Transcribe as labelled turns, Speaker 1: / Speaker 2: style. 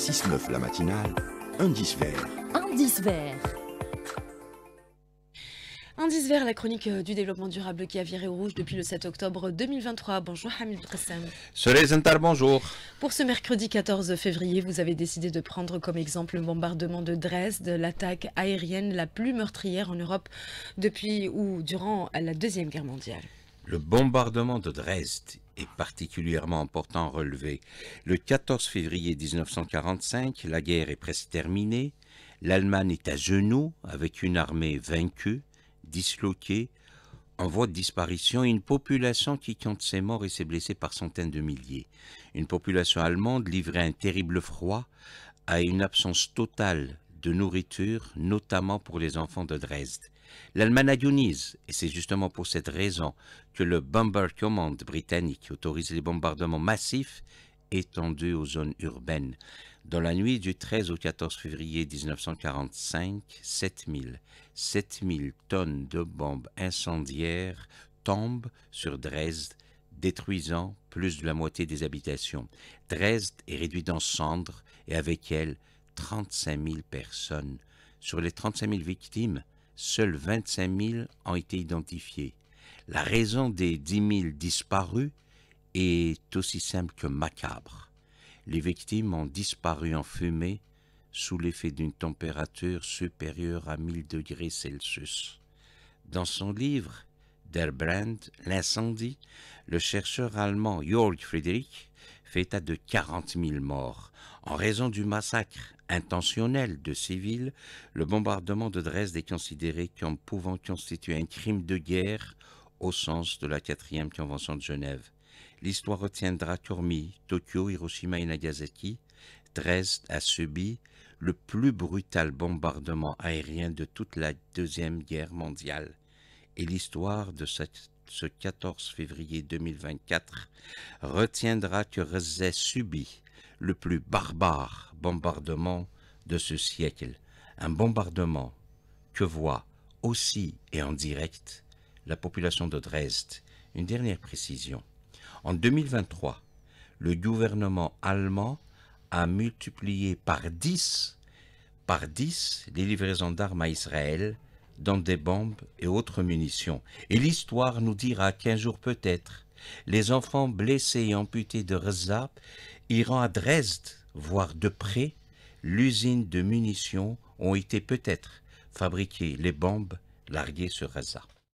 Speaker 1: 6-9 la matinale, indice vert.
Speaker 2: Indice vert. Indice vert, la chronique euh, du développement durable qui a viré au rouge depuis le 7 octobre 2023. Bonjour Hamid Bressam.
Speaker 1: les Zentar, bonjour.
Speaker 2: Pour ce mercredi 14 février, vous avez décidé de prendre comme exemple le bombardement de Dresde, l'attaque aérienne la plus meurtrière en Europe depuis ou durant la Deuxième Guerre mondiale.
Speaker 1: Le bombardement de Dresde, est particulièrement important à relever. Le 14 février 1945, la guerre est presque terminée, l'Allemagne est à genoux avec une armée vaincue, disloquée, en voie de disparition une population qui compte ses morts et ses blessés par centaines de milliers. Une population allemande livrée à un terrible froid, à une absence totale de nourriture, notamment pour les enfants de Dresde. L'Allemagne agonise, et c'est justement pour cette raison que le Bomber Command britannique autorise les bombardements massifs étendus aux zones urbaines. Dans la nuit du 13 au 14 février 1945, 7000, 7000 tonnes de bombes incendiaires tombent sur Dresde, détruisant plus de la moitié des habitations. Dresde est réduite en cendres et avec elle 35 000 personnes. Sur les 35 000 victimes, seuls 25 000 ont été identifiés. La raison des 10 000 disparus est aussi simple que macabre. Les victimes ont disparu en fumée sous l'effet d'une température supérieure à 1000 degrés Celsius. Dans son livre Der Brand, l'incendie, le chercheur allemand Jörg Friedrich fait état de 40 000 morts. En raison du massacre intentionnel de civils, le bombardement de Dresde est considéré comme pouvant constituer un crime de guerre au sens de la quatrième convention de Genève. L'histoire retiendra qu'hormis Tokyo, Hiroshima et Nagasaki, Dresde a subi le plus brutal bombardement aérien de toute la Deuxième Guerre mondiale. Et l'histoire de cette ce 14 février 2024 retiendra que Rezé subit le plus barbare bombardement de ce siècle, un bombardement que voit aussi et en direct la population de Dresde. Une dernière précision. En 2023, le gouvernement allemand a multiplié par 10, par 10 les livraisons d'armes à Israël dans des bombes et autres munitions. Et l'histoire nous dira qu'un jour peut-être, les enfants blessés et amputés de Reza iront à Dresde voir de près l'usine de munitions ont été peut-être fabriquées les bombes larguées sur Reza.